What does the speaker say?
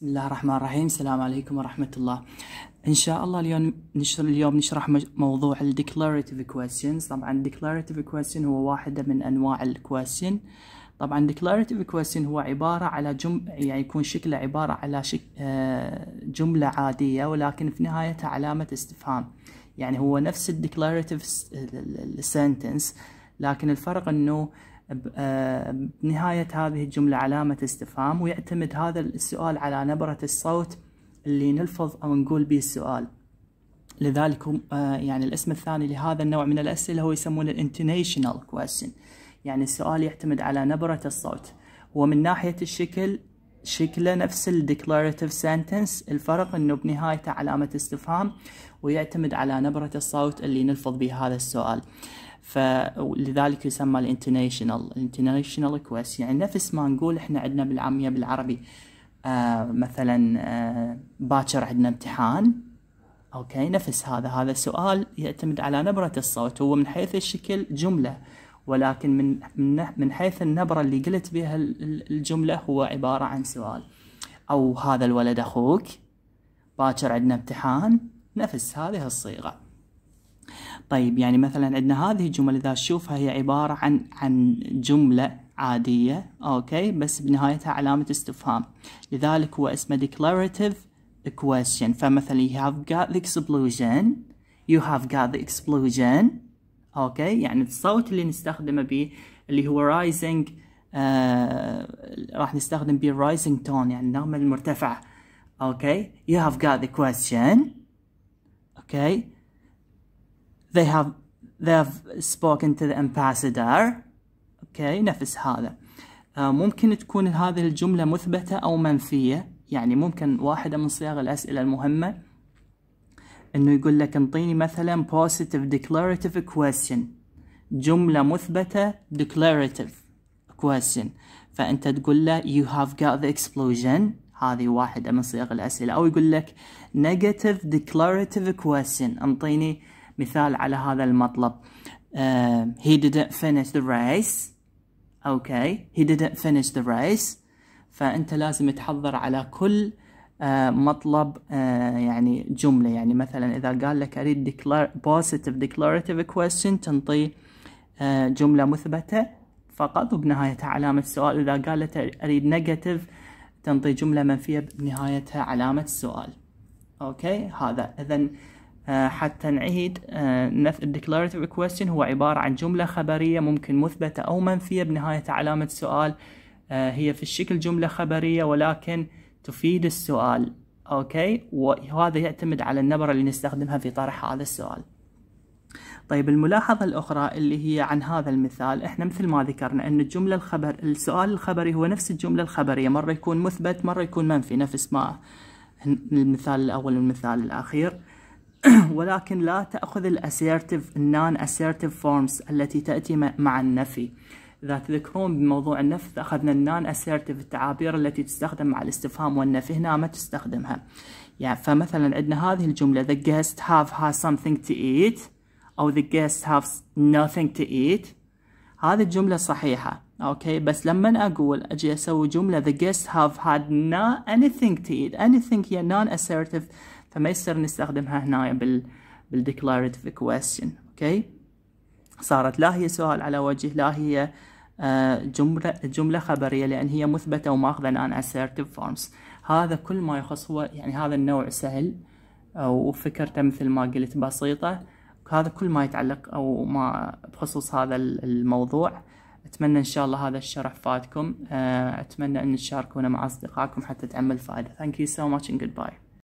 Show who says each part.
Speaker 1: بسم الله الرحمن الرحيم السلام عليكم ورحمة الله إن شاء الله اليوم نشر اليوم نشرح موضوع ال declarative questions طبعا declarative question هو واحدة من أنواع ال question طبعا declarative question هو عبارة على جم يعني يكون شكله عبارة على شك... آه، جملة عادية ولكن في نهايتها علامة استفهام يعني هو نفس ال declarative sentence لكن الفرق إنه آه، بنهاية هذه الجملة علامة استفهام ويعتمد هذا السؤال على نبرة الصوت اللي نلفظ أو نقول به السؤال لذلك آه، يعني الاسم الثاني لهذا النوع من الأسئلة هو يسمونه الانتونيشنال question يعني السؤال يعتمد على نبرة الصوت ومن ناحية الشكل شكله نفس الديكلاريتيف سنتنس الفرق انه بنهايته علامة استفهام ويعتمد على نبرة الصوت اللي نلفظ به هذا السؤال فلذلك يسمى الانترناشنال الانترناشنال كويست يعني نفس ما نقول احنا عندنا بالعامية بالعربي آه مثلا آه باكر عندنا امتحان اوكي نفس هذا هذا سؤال يعتمد على نبرة الصوت هو من حيث الشكل جملة ولكن من من حيث النبره اللي قلت بها الجمله هو عباره عن سؤال او هذا الولد اخوك باكر عندنا امتحان نفس هذه الصيغه طيب يعني مثلا عندنا هذه الجملة اذا تشوفها هي عباره عن عن جمله عاديه اوكي بس بنهايتها علامه استفهام لذلك هو اسمه declarative question فمثلا you have got the explosion you have got the explosion اوكي يعني الصوت اللي نستخدمه به اللي هو رايزنج آه راح نستخدم به رايزنج تون يعني النغمه المرتفعه اوكي you have got the question اوكي they have they have spoken to the ambassador okay نفس هذا آه ممكن تكون هذه الجملة مثبتة أو منفية يعني ممكن واحدة من صيغ الأسئلة المهمة انه يقول لك انطيني مثلا positive declarative question جملة مثبتة declarative question فانت تقول له you have got the explosion هذه واحدة من صيغ الاسئلة او يقول لك negative declarative question انطيني مثال على هذا المطلب uh, he didn't finish the race okay he didn't finish the race فانت لازم تحضر على كل آه، مطلب آه، يعني جملة يعني مثلا إذا قال لك أريد بوزيتيف positive declarative question تنطي آه، جملة مثبتة فقط وبنهايتها علامة سؤال إذا قالت أريد negative تنطي جملة منفية بنهايتها علامة سؤال أوكي هذا إذا حتى نعيد نفس declarative question هو عبارة عن جملة خبرية ممكن مثبتة أو منفية بنهاية علامة سؤال هي في الشكل جملة خبرية ولكن تفيد السؤال اوكي وهذا يعتمد على النبرة اللي نستخدمها في طرح هذا السؤال طيب الملاحظة الأخرى اللي هي عن هذا المثال احنا مثل ما ذكرنا أن الجملة الخبر السؤال الخبري هو نفس الجملة الخبرية مرة يكون مثبت مرة يكون منفي نفس ما المثال الأول والمثال الأخير ولكن لا تأخذ الأسيرتيف النان أسيرتيف فورمز التي تأتي مع النفي إذا تذكرون بموضوع النفذ أخذنا النان أسيرتيف التعابير التي تستخدم مع الاستفهام والنفي هنا ما تستخدمها يعني فمثلا عندنا هذه الجملة the guest have has something to eat أو the guest have nothing to eat هذه الجملة صحيحة اوكي بس لما اقول اجي اسوي جمله the guests have had not anything to eat anything هي non assertive فما يصير نستخدمها هنا بال بال declarative question اوكي صارت لا هي سؤال على وجه لا هي آه، جملة, جملة خبرية لأن هي مثبتة وماخذة عن assertive forms هذا كل ما يخص هو يعني هذا النوع سهل وفكرته مثل ما قلت بسيطة هذا كل ما يتعلق أو ما بخصوص هذا الموضوع أتمنى إن شاء الله هذا الشرح فادكم آه، أتمنى أن تشاركونا مع أصدقائكم حتى تعمل فائدة Thank you so much and goodbye